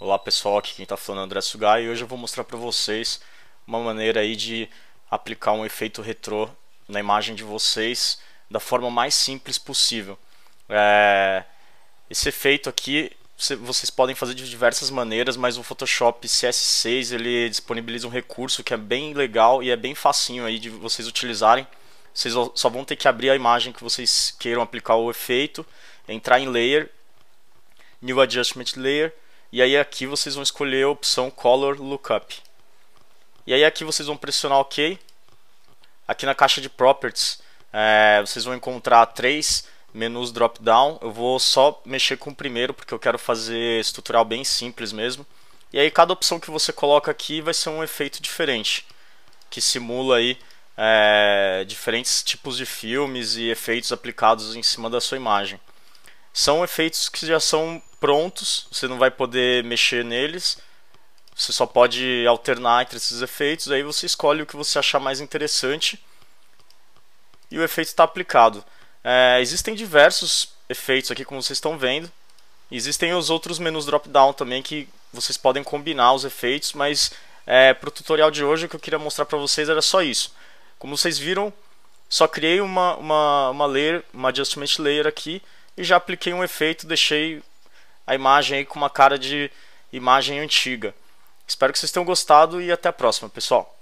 Olá pessoal, aqui quem está falando é André Sugai e hoje eu vou mostrar para vocês uma maneira aí de aplicar um efeito retrô na imagem de vocês da forma mais simples possível. É... Esse efeito aqui vocês podem fazer de diversas maneiras, mas o Photoshop CS6 ele disponibiliza um recurso que é bem legal e é bem facinho aí de vocês utilizarem. Vocês só vão ter que abrir a imagem que vocês queiram aplicar o efeito, entrar em Layer, New Adjustment Layer e aí aqui vocês vão escolher a opção Color Lookup. E aí aqui vocês vão pressionar OK. Aqui na caixa de Properties é, vocês vão encontrar três menus drop-down. Eu vou só mexer com o primeiro porque eu quero fazer esse tutorial bem simples mesmo. E aí cada opção que você coloca aqui vai ser um efeito diferente, que simula aí é, diferentes tipos de filmes e efeitos aplicados em cima da sua imagem. São efeitos que já são prontos, você não vai poder mexer neles. Você só pode alternar entre esses efeitos, aí você escolhe o que você achar mais interessante e o efeito está aplicado. É, existem diversos efeitos aqui, como vocês estão vendo. Existem os outros menus drop-down também que vocês podem combinar os efeitos, mas é, para o tutorial de hoje o que eu queria mostrar para vocês era só isso. Como vocês viram, só criei uma, uma, uma layer, uma adjustment layer aqui e já apliquei um efeito, deixei a imagem aí com uma cara de imagem antiga. Espero que vocês tenham gostado e até a próxima, pessoal.